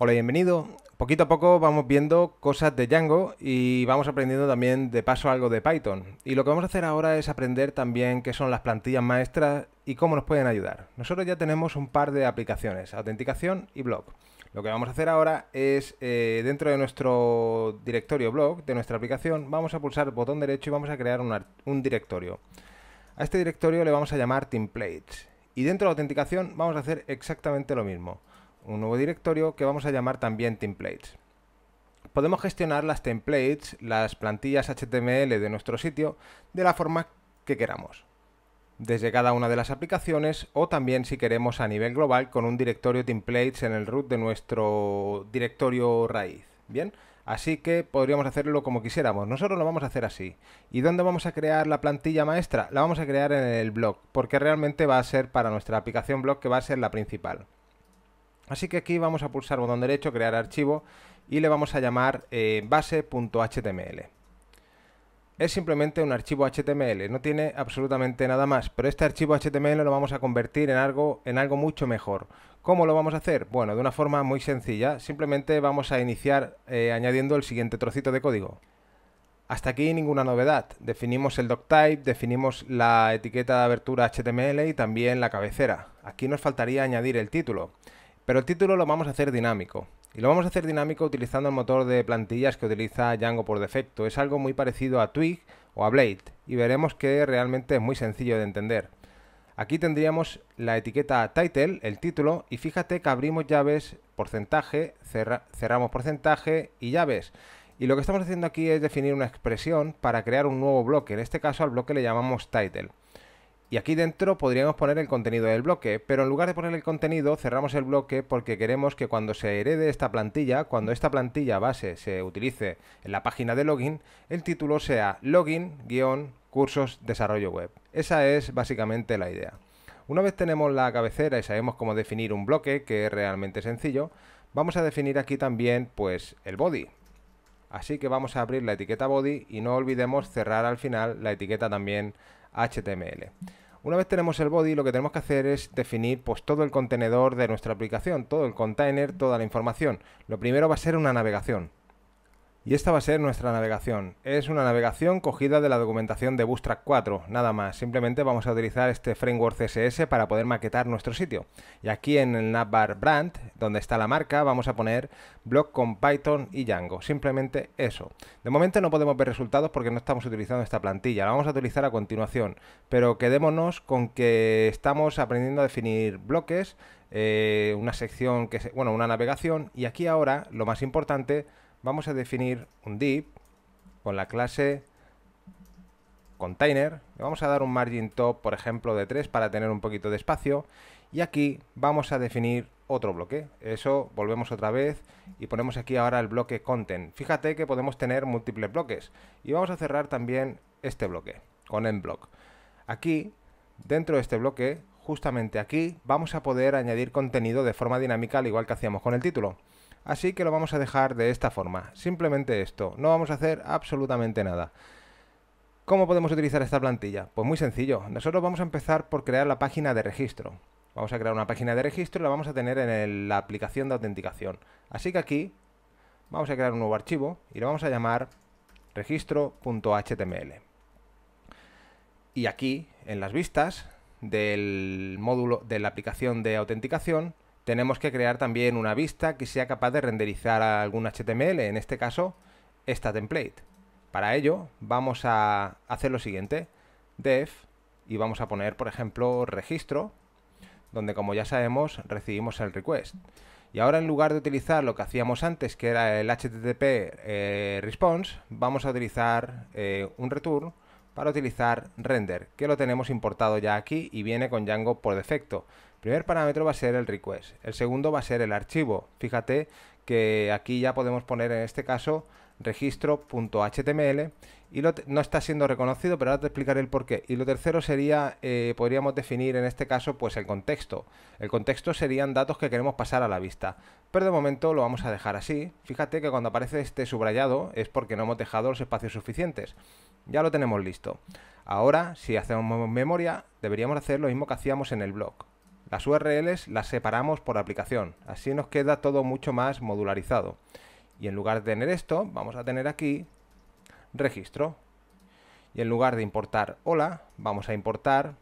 Hola, bienvenido. Poquito a poco vamos viendo cosas de Django y vamos aprendiendo también de paso algo de Python. Y lo que vamos a hacer ahora es aprender también qué son las plantillas maestras y cómo nos pueden ayudar. Nosotros ya tenemos un par de aplicaciones, autenticación y blog. Lo que vamos a hacer ahora es, eh, dentro de nuestro directorio blog, de nuestra aplicación, vamos a pulsar el botón derecho y vamos a crear un, un directorio. A este directorio le vamos a llamar templates. Y dentro de autenticación vamos a hacer exactamente lo mismo un nuevo directorio que vamos a llamar también templates. Podemos gestionar las templates, las plantillas HTML de nuestro sitio, de la forma que queramos, desde cada una de las aplicaciones o también si queremos a nivel global con un directorio templates en el root de nuestro directorio raíz. Bien, así que podríamos hacerlo como quisiéramos. Nosotros lo vamos a hacer así. ¿Y dónde vamos a crear la plantilla maestra? La vamos a crear en el blog, porque realmente va a ser para nuestra aplicación blog que va a ser la principal. Así que aquí vamos a pulsar botón derecho, crear archivo y le vamos a llamar eh, base.html. Es simplemente un archivo HTML, no tiene absolutamente nada más, pero este archivo HTML lo vamos a convertir en algo, en algo mucho mejor. ¿Cómo lo vamos a hacer? Bueno, de una forma muy sencilla, simplemente vamos a iniciar eh, añadiendo el siguiente trocito de código. Hasta aquí ninguna novedad. Definimos el doctype, definimos la etiqueta de abertura HTML y también la cabecera. Aquí nos faltaría añadir el título. Pero el título lo vamos a hacer dinámico. Y lo vamos a hacer dinámico utilizando el motor de plantillas que utiliza Django por defecto. Es algo muy parecido a Twig o a Blade y veremos que realmente es muy sencillo de entender. Aquí tendríamos la etiqueta title, el título, y fíjate que abrimos llaves porcentaje, cerramos porcentaje y llaves. Y lo que estamos haciendo aquí es definir una expresión para crear un nuevo bloque. En este caso al bloque le llamamos title. Y aquí dentro podríamos poner el contenido del bloque, pero en lugar de poner el contenido cerramos el bloque porque queremos que cuando se herede esta plantilla, cuando esta plantilla base se utilice en la página de login, el título sea login-cursos desarrollo web. Esa es básicamente la idea. Una vez tenemos la cabecera y sabemos cómo definir un bloque, que es realmente sencillo, vamos a definir aquí también pues el body. Así que vamos a abrir la etiqueta body y no olvidemos cerrar al final la etiqueta también HTML. Una vez tenemos el body, lo que tenemos que hacer es definir pues, todo el contenedor de nuestra aplicación, todo el container, toda la información. Lo primero va a ser una navegación. Y esta va a ser nuestra navegación. Es una navegación cogida de la documentación de Bootstrap 4, nada más. Simplemente vamos a utilizar este framework CSS para poder maquetar nuestro sitio. Y aquí en el navbar brand, donde está la marca, vamos a poner blog con Python y Django. Simplemente eso. De momento no podemos ver resultados porque no estamos utilizando esta plantilla. La vamos a utilizar a continuación. Pero quedémonos con que estamos aprendiendo a definir bloques, eh, una sección que bueno, una navegación. Y aquí ahora lo más importante vamos a definir un div con la clase container. Le vamos a dar un margin top, por ejemplo, de 3 para tener un poquito de espacio. Y aquí vamos a definir otro bloque. Eso volvemos otra vez y ponemos aquí ahora el bloque content. Fíjate que podemos tener múltiples bloques. Y vamos a cerrar también este bloque con end-block Aquí, dentro de este bloque, justamente aquí, vamos a poder añadir contenido de forma dinámica al igual que hacíamos con el título. Así que lo vamos a dejar de esta forma, simplemente esto, no vamos a hacer absolutamente nada. ¿Cómo podemos utilizar esta plantilla? Pues muy sencillo, nosotros vamos a empezar por crear la página de registro. Vamos a crear una página de registro y la vamos a tener en la aplicación de autenticación. Así que aquí vamos a crear un nuevo archivo y lo vamos a llamar registro.html. Y aquí, en las vistas del módulo de la aplicación de autenticación, tenemos que crear también una vista que sea capaz de renderizar algún HTML, en este caso esta template. Para ello vamos a hacer lo siguiente, def, y vamos a poner por ejemplo registro, donde como ya sabemos recibimos el request. Y ahora en lugar de utilizar lo que hacíamos antes, que era el HTTP eh, response, vamos a utilizar eh, un return para utilizar render, que lo tenemos importado ya aquí y viene con Django por defecto primer parámetro va a ser el request, el segundo va a ser el archivo. Fíjate que aquí ya podemos poner en este caso registro.html y no está siendo reconocido, pero ahora te explicaré el porqué. Y lo tercero sería, eh, podríamos definir en este caso, pues el contexto. El contexto serían datos que queremos pasar a la vista, pero de momento lo vamos a dejar así. Fíjate que cuando aparece este subrayado es porque no hemos dejado los espacios suficientes. Ya lo tenemos listo. Ahora, si hacemos memoria, deberíamos hacer lo mismo que hacíamos en el blog. Las URLs las separamos por aplicación, así nos queda todo mucho más modularizado. Y en lugar de tener esto, vamos a tener aquí registro. Y en lugar de importar hola, vamos a importar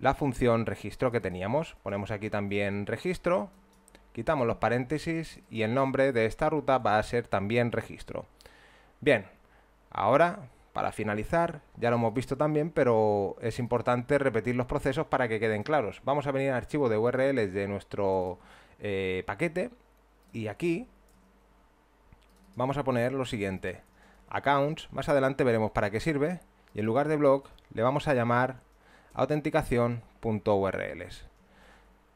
la función registro que teníamos. Ponemos aquí también registro, quitamos los paréntesis y el nombre de esta ruta va a ser también registro. Bien, ahora para finalizar, ya lo hemos visto también, pero es importante repetir los procesos para que queden claros. Vamos a venir al archivo de URLs de nuestro eh, paquete y aquí vamos a poner lo siguiente. Accounts, más adelante veremos para qué sirve y en lugar de blog le vamos a llamar autenticación.urls.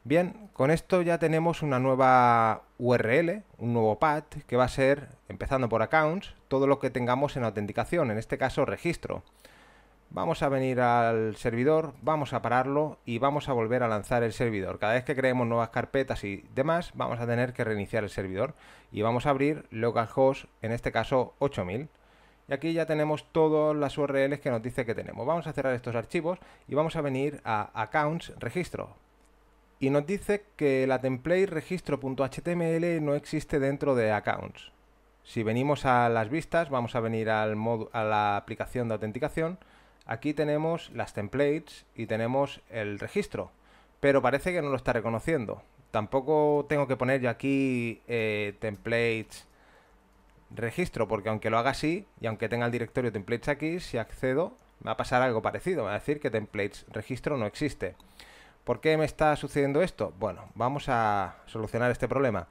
Bien, con esto ya tenemos una nueva URL, un nuevo path, que va a ser, empezando por accounts, todo lo que tengamos en autenticación, en este caso registro. Vamos a venir al servidor, vamos a pararlo y vamos a volver a lanzar el servidor. Cada vez que creemos nuevas carpetas y demás, vamos a tener que reiniciar el servidor y vamos a abrir localhost, en este caso 8000. Y aquí ya tenemos todas las URLs que nos dice que tenemos. Vamos a cerrar estos archivos y vamos a venir a Accounts Registro y nos dice que la template registro.html no existe dentro de accounts. Si venimos a las vistas, vamos a venir al a la aplicación de autenticación. Aquí tenemos las templates y tenemos el registro, pero parece que no lo está reconociendo. Tampoco tengo que poner yo aquí eh, templates registro, porque aunque lo haga así y aunque tenga el directorio templates aquí, si accedo, me va a pasar algo parecido. va a decir que templates registro no existe. ¿Por qué me está sucediendo esto? Bueno, vamos a solucionar este problema.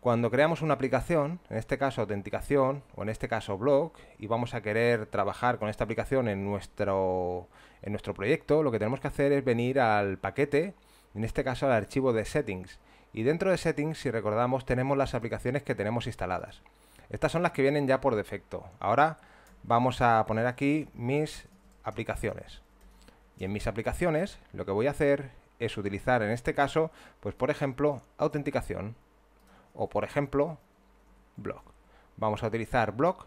Cuando creamos una aplicación, en este caso autenticación o en este caso blog, y vamos a querer trabajar con esta aplicación en nuestro, en nuestro proyecto, lo que tenemos que hacer es venir al paquete, en este caso al archivo de settings. Y dentro de settings, si recordamos, tenemos las aplicaciones que tenemos instaladas. Estas son las que vienen ya por defecto. Ahora vamos a poner aquí mis aplicaciones. Y en mis aplicaciones lo que voy a hacer es utilizar en este caso, pues por ejemplo, autenticación o por ejemplo, blog. Vamos a utilizar blog,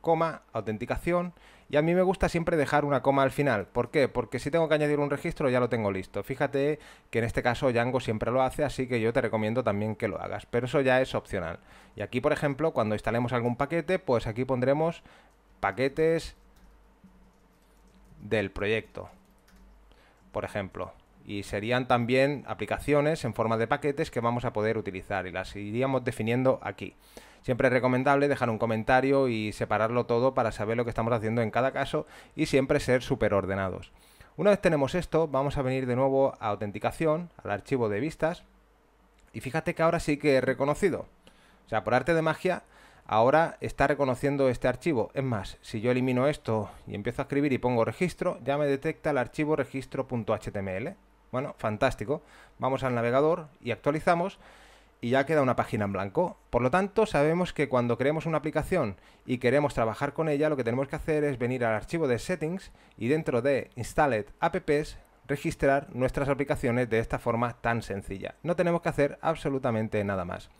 coma, autenticación y a mí me gusta siempre dejar una coma al final. ¿Por qué? Porque si tengo que añadir un registro ya lo tengo listo. Fíjate que en este caso Django siempre lo hace, así que yo te recomiendo también que lo hagas, pero eso ya es opcional. Y aquí, por ejemplo, cuando instalemos algún paquete, pues aquí pondremos paquetes del proyecto, por ejemplo y serían también aplicaciones en forma de paquetes que vamos a poder utilizar y las iríamos definiendo aquí. Siempre es recomendable dejar un comentario y separarlo todo para saber lo que estamos haciendo en cada caso y siempre ser súper ordenados. Una vez tenemos esto, vamos a venir de nuevo a autenticación, al archivo de vistas y fíjate que ahora sí que es reconocido. O sea, por arte de magia, ahora está reconociendo este archivo. Es más, si yo elimino esto y empiezo a escribir y pongo registro, ya me detecta el archivo registro.html. Bueno, fantástico. Vamos al navegador y actualizamos y ya queda una página en blanco. Por lo tanto, sabemos que cuando creemos una aplicación y queremos trabajar con ella, lo que tenemos que hacer es venir al archivo de settings y dentro de installed apps registrar nuestras aplicaciones de esta forma tan sencilla. No tenemos que hacer absolutamente nada más.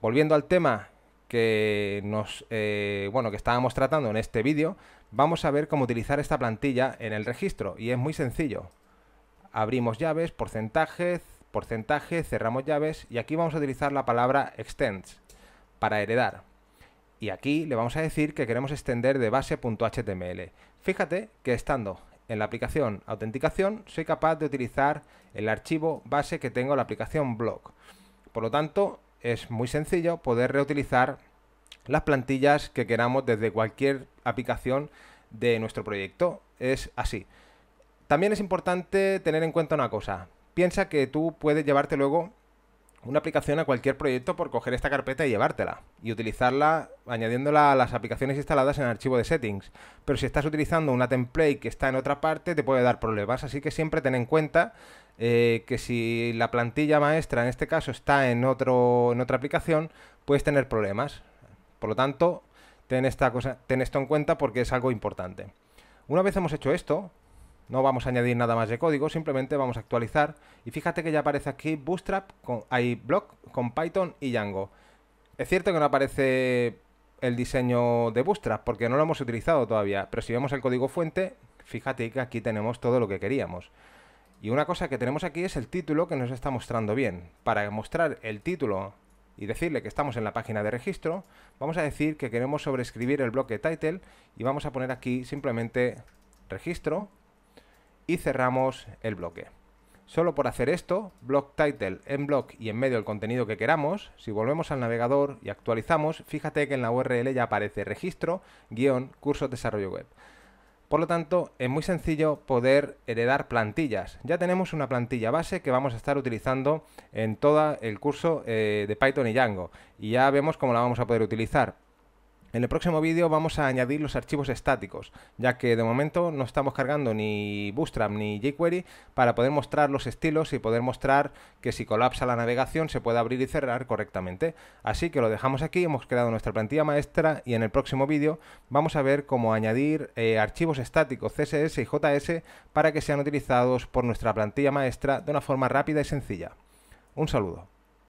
Volviendo al tema que nos eh, bueno que estábamos tratando en este vídeo, vamos a ver cómo utilizar esta plantilla en el registro y es muy sencillo abrimos llaves, porcentaje, porcentaje, cerramos llaves y aquí vamos a utilizar la palabra extends para heredar. Y aquí le vamos a decir que queremos extender de base.html. Fíjate que estando en la aplicación autenticación soy capaz de utilizar el archivo base que tengo en la aplicación blog. Por lo tanto, es muy sencillo poder reutilizar las plantillas que queramos desde cualquier aplicación de nuestro proyecto. Es así. También es importante tener en cuenta una cosa. Piensa que tú puedes llevarte luego una aplicación a cualquier proyecto por coger esta carpeta y llevártela y utilizarla añadiéndola a las aplicaciones instaladas en el archivo de settings. Pero si estás utilizando una template que está en otra parte te puede dar problemas, así que siempre ten en cuenta eh, que si la plantilla maestra en este caso está en, otro, en otra aplicación puedes tener problemas. Por lo tanto, ten, esta cosa, ten esto en cuenta porque es algo importante. Una vez hemos hecho esto, no vamos a añadir nada más de código, simplemente vamos a actualizar. Y fíjate que ya aparece aquí Bootstrap, con, hay Block con Python y Django. Es cierto que no aparece el diseño de Bootstrap porque no lo hemos utilizado todavía, pero si vemos el código fuente, fíjate que aquí tenemos todo lo que queríamos. Y una cosa que tenemos aquí es el título que nos está mostrando bien. Para mostrar el título y decirle que estamos en la página de registro, vamos a decir que queremos sobreescribir el bloque title y vamos a poner aquí simplemente registro y cerramos el bloque. Solo por hacer esto, block title en block y en medio el contenido que queramos, si volvemos al navegador y actualizamos, fíjate que en la URL ya aparece registro, guión, curso desarrollo web. Por lo tanto, es muy sencillo poder heredar plantillas. Ya tenemos una plantilla base que vamos a estar utilizando en todo el curso eh, de Python y Django. Y ya vemos cómo la vamos a poder utilizar. En el próximo vídeo vamos a añadir los archivos estáticos, ya que de momento no estamos cargando ni Bootstrap ni jQuery para poder mostrar los estilos y poder mostrar que si colapsa la navegación se puede abrir y cerrar correctamente. Así que lo dejamos aquí, hemos creado nuestra plantilla maestra y en el próximo vídeo vamos a ver cómo añadir eh, archivos estáticos CSS y JS para que sean utilizados por nuestra plantilla maestra de una forma rápida y sencilla. Un saludo.